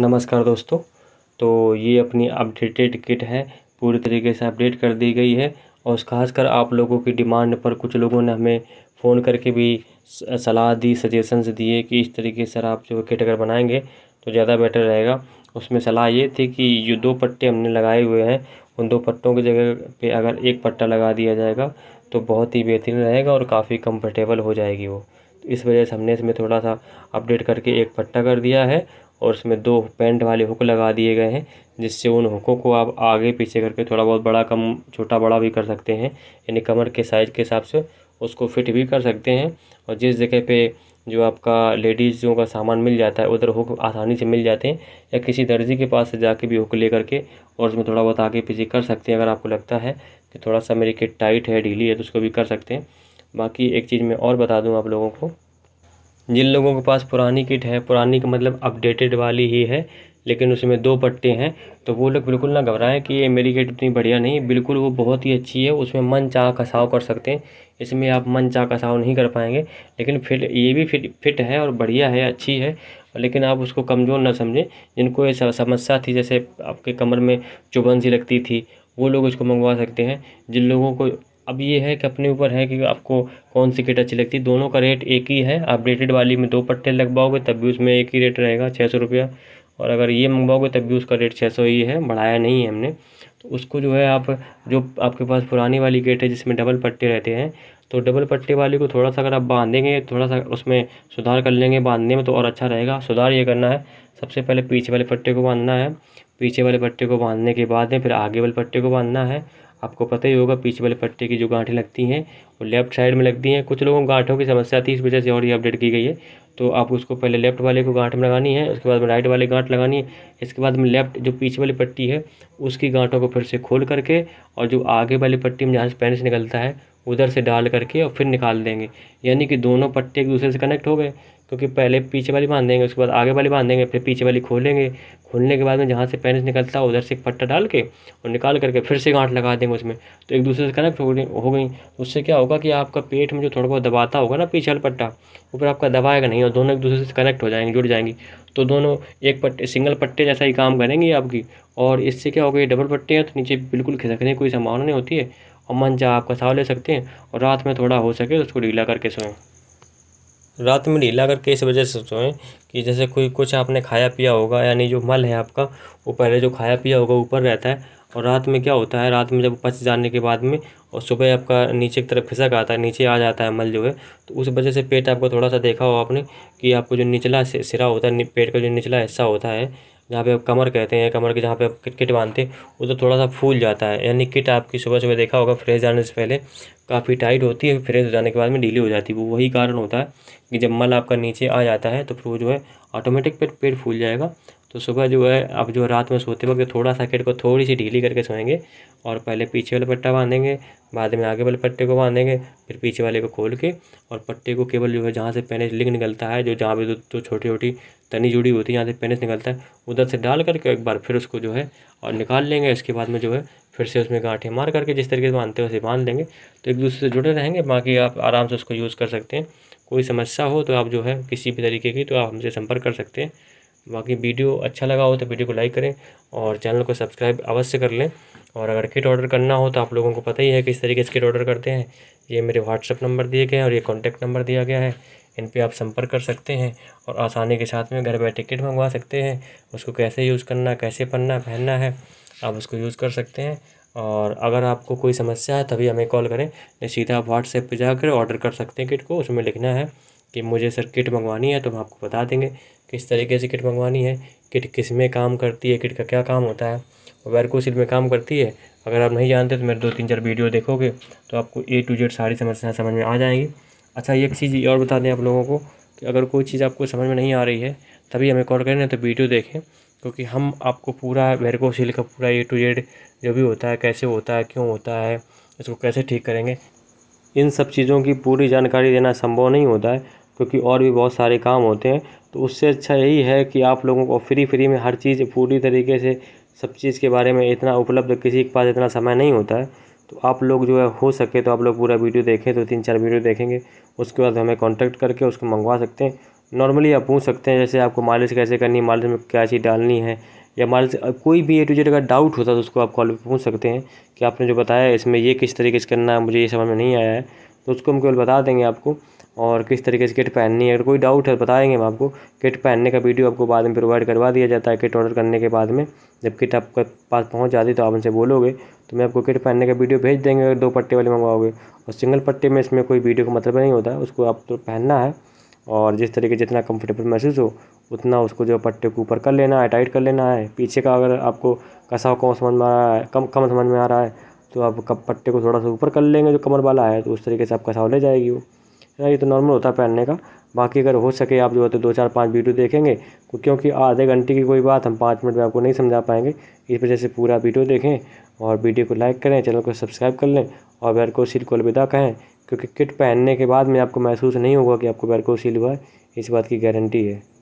नमस्कार दोस्तों तो ये अपनी अपडेटेड किट है पूरी तरीके से अपडेट कर दी गई है और खासकर आप लोगों की डिमांड पर कुछ लोगों ने हमें फ़ोन करके भी सलाह दी सजेशंस दिए कि इस तरीके से आप जो किट अगर बनाएंगे तो ज़्यादा बेटर रहेगा उसमें सलाह ये थी कि जो दो पट्टे हमने लगाए हुए हैं उन दो पट्टों की जगह पर अगर एक पट्टा लगा दिया जाएगा तो बहुत ही बेहतरीन रहेगा और काफ़ी कम्फर्टेबल हो जाएगी वो इस वजह से हमने इसमें थोड़ा सा अपडेट करके एक पट्टा कर दिया है और उसमें दो पेंट वाले हुक लगा दिए गए हैं जिससे उन हुकों को आप आगे पीछे करके थोड़ा बहुत बड़ा कम छोटा बड़ा भी कर सकते हैं यानी कमर के साइज़ के हिसाब से उसको फिट भी कर सकते हैं और जिस जगह पे जो आपका लेडीज़ों का सामान मिल जाता है उधर हुक आसानी से मिल जाते हैं या किसी दर्जी के पास से जाके भी हुक ले करके और उसमें थोड़ा बहुत आगे पीछे कर सकते हैं अगर आपको लगता है कि थोड़ा सा मेरी किट टाइट है ढीली है तो उसको भी कर सकते हैं बाकी एक चीज़ मैं और बता दूँ आप लोगों को जिन लोगों के पास पुरानी किट है पुरानी का मतलब अपडेटेड वाली ही है लेकिन उसमें दो पट्टे हैं तो वो लोग बिल्कुल ना घबराएं कि ये मेरी किट इतनी बढ़िया नहीं बिल्कुल वो बहुत ही अच्छी है उसमें मन चाह कसाव कर सकते हैं इसमें आप मन चाह कसाव नहीं कर पाएंगे लेकिन फिर ये भी फिट फिट है और बढ़िया है अच्छी है लेकिन आप उसको कमज़ोर ना समझें जिनको ये समस्या थी जैसे आपके कमर में चुभन सी लगती थी वो लोग इसको मंगवा सकते हैं जिन लोगों को अब ये है कि अपने ऊपर है कि आपको कौन सी किट अच्छी लगती है दोनों का रेट एक ही है आप डेटेड वाली में दो पट्टे लगवाओगे तब भी उसमें एक ही रेट रहेगा छः सौ रुपया और अगर ये मंगवाओगे तब भी उसका रेट छः सौ ही है बढ़ाया नहीं है हमने तो उसको जो है आप जो आपके पास पुरानी वाली गेट है जिसमें डबल पट्टे रहते हैं तो डबल पट्टे वाली को थोड़ा सा अगर आप बांधेंगे थोड़ा सा उसमें सुधार कर लेंगे बांधने में तो और अच्छा रहेगा सुधार ये करना है सबसे पहले पीछे वाले पट्टे को बांधना है पीछे वाले पट्टे को बांधने के बाद में फिर आगे वाले पट्टे को बांधना है आपको पता ही होगा पीछे वाले पट्टे की जो गांठें लगती हैं वो लेफ्ट साइड में लगती हैं कुछ लोगों को गांठों की समस्या थी इस वजह से और ये अपडेट की गई है तो आप उसको पहले लेफ्ट वाले को गांठ में लगानी है उसके बाद में राइट वाले गांठ लगानी है इसके बाद में लेफ्ट जो पीछे वाली पट्टी है उसकी गांठों को फिर से खोल करके और जो आगे वाली पट्टी में जहाँ से से निकलता है उधर से डाल करके और फिर निकाल देंगे यानी कि दोनों पट्टे एक दूसरे से कनेक्ट हो गए क्योंकि पहले पीछे वाली बांध देंगे उसके बाद आगे वाली बांध देंगे फिर पीछे वाली खोलेंगे खोलने के बाद में जहाँ से पेनिस निकलता है उधर से एक पट्टा डाल के और निकाल करके फिर से गांठ लगा देंगे उसमें तो एक दूसरे से कनेक्ट हो गई हो गई तो उससे क्या होगा कि आपका पेट में जो थोड़ा बहुत दबाता होगा ना पीछे वाला पट्टा वो फिर आपका दबाएगा नहीं और दोनों एक दूसरे से कनेक्ट हो जाएंगे जुड़ जाएंगी तो दोनों एक पट्टे सिंगल पट्टे जैसा ही काम करेंगे आपकी और इससे क्या होगा ये डबल पट्टे हैं तो नीचे बिल्कुल खिसकने की कोई संभावना नहीं होती है और मन जहाँ आपका साव ले सकते हैं और रात में थोड़ा हो सके तो उसको ढीला करके सोएं रात में ढीला करके इस वजह से सोएं कि जैसे कोई कुछ आपने खाया पिया होगा यानी जो मल है आपका वो पहले जो खाया पिया होगा ऊपर रहता है और रात में क्या होता है रात में जब पच जाने के बाद में और सुबह आपका नीचे की तरफ फिसक आता है नीचे आ जाता है मल जो है तो उस वजह से पेट आपको थोड़ा सा देखा हो आपने कि आपको जो निचला सिरा होता है पेट का जो निचला हिस्सा होता है जहाँ पे आप कमर कहते हैं कमर के जहाँ पे आप किट बांधते हैं उधर थोड़ा सा फूल जाता है यानी किट आपकी सुबह सुबह देखा होगा फ्रेश जाने से पहले काफ़ी टाइट होती है फ्रेश हो जाने के बाद में ढीली हो जाती है वो वही कारण होता है कि जब मल आपका नीचे आ जाता है तो फिर वो जो है ऑटोमेटिक पेट पेट फूल जाएगा तो सुबह जो है आप जो रात में सोते वक्त थोड़ा सा खेड़ को थोड़ी सी ढीली करके सोएंगे और पहले पीछे वाला पट्टा बांधेंगे बाद में आगे वाले पट्टे को बांधेंगे फिर पीछे वाले को खोल के और पट्टे को केवल जो है जहाँ से पेनिस लिंक निकलता है जो जहाँ पे जो छोटी छोटी तनी जुड़ी होती है जहाँ से पेनिस निकलता है उधर से डाल करके एक बार फिर उसको जो है और निकाल लेंगे इसके बाद में जो है फिर से उसमें गांठे मार करके जिस तरीके से बांधते हैं उसे बांध लेंगे तो एक दूसरे से जुड़े रहेंगे बाकी आप आराम से उसको यूज़ कर सकते हैं कोई समस्या हो तो आप जो है किसी भी तरीके की तो आप हमसे संपर्क कर सकते हैं बाकी वीडियो अच्छा लगा हो तो वीडियो को लाइक करें और चैनल को सब्सक्राइब अवश्य कर लें और अगर किट ऑर्डर करना हो तो आप लोगों को पता ही है किस तरीके से किट ऑर्डर करते हैं ये मेरे व्हाट्सअप नंबर दिए गए हैं और ये कॉन्टैक्ट नंबर दिया गया है इन पर आप संपर्क कर सकते हैं और आसानी के साथ में घर बैठे किट मंगवा सकते हैं उसको कैसे यूज़ करना कैसे पढ़ना पहनना है आप उसको यूज़ कर सकते हैं और अगर आपको कोई समस्या है तभी हमें कॉल करें नहीं सीधा आप व्हाट्सएप पर जाकर ऑर्डर कर सकते हैं किट को उसमें लिखना है कि मुझे सर किट मंगवानी है तो हम आपको बता देंगे किस तरीके से किट मंगवानी है किट किस में काम करती है किट का क्या काम होता है वैरकोशील सिल में काम करती है अगर आप नहीं जानते तो मेरे दो तीन चार वीडियो देखोगे तो आपको ए टू जेड सारी समस्याएँ समझ में आ जाएंगी अच्छा एक चीज़ और बता दें आप लोगों को कि अगर कोई चीज़ आपको समझ में नहीं आ रही है तभी हमें कॉल करें तो वीडियो देखें क्योंकि हम आपको पूरा वैरको सिल का पूरा ए टू जेड जो भी होता है कैसे होता है क्यों होता है इसको कैसे ठीक करेंगे इन सब चीज़ों की पूरी जानकारी देना संभव नहीं होता है क्योंकि और भी बहुत सारे काम होते हैं तो उससे अच्छा यही है कि आप लोगों को फ्री फ्री में हर चीज़ पूरी तरीके से सब चीज़ के बारे में इतना उपलब्ध किसी के पास इतना समय नहीं होता है तो आप लोग जो है हो सके तो आप लोग पूरा वीडियो देखें तो तीन चार वीडियो देखेंगे उसके बाद हमें कॉन्टैक्ट करके उसको मंगवा सकते हैं नॉर्मली आप पूछ सकते हैं जैसे आपको मालिश कैसे करनी है मालिश में क्या चीज़ डालनी है या मालिश कोई भी ए टू जेड का डाउट होता है तो उसको आप कॉल पर पूछ सकते हैं कि आपने जो बताया इसमें ये किस तरीके से करना है मुझे ये समझ में नहीं आया है तो उसको हम केवल बता देंगे आपको और किस तरीके से किट पहननी है अगर कोई डाउट है बताएंगे हम आपको किट पहनने का वीडियो आपको बाद में प्रोवाइड करवा दिया जाता है किट ऑर्डर करने के बाद में जब किट आपके पास पहुंच जाती है तो आप उनसे बोलोगे तो मैं आपको किट पहनने का वीडियो भेज देंगे अगर दो पट्टे वाले मंगवाओगे और सिंगल पट्टे में इसमें कोई वीडियो का मतलब नहीं होता उसको आप तो पहनना है और जिस तरीके जितना कम्फर्टेबल महसूस हो उतना उसको जो पट्टे को ऊपर कर लेना है टाइट कर लेना है पीछे का अगर आपको कसाव कम समझ में आ रहा है कम कम समझ में आ रहा है तो आप कब पट्टे को थोड़ा सा ऊपर कर लेंगे जो कमर वाला है तो उस तरीके से आप कसाव ले जाएगी वो यार ये तो नॉर्मल होता है पहनने का बाकी अगर हो सके आप जो है तो दो चार पाँच वीडियो देखेंगे क्योंकि आधे घंटे की कोई बात हम पाँच मिनट में आपको नहीं समझा पाएंगे इस वजह से पूरा वीडियो देखें और वीडियो को लाइक करें चैनल को सब्सक्राइब कर लें और बैर को अलविदा कहें क्योंकि किट पहनने के बाद में आपको महसूस नहीं होगा कि आपको सील हुआ है इस बात की गारंटी है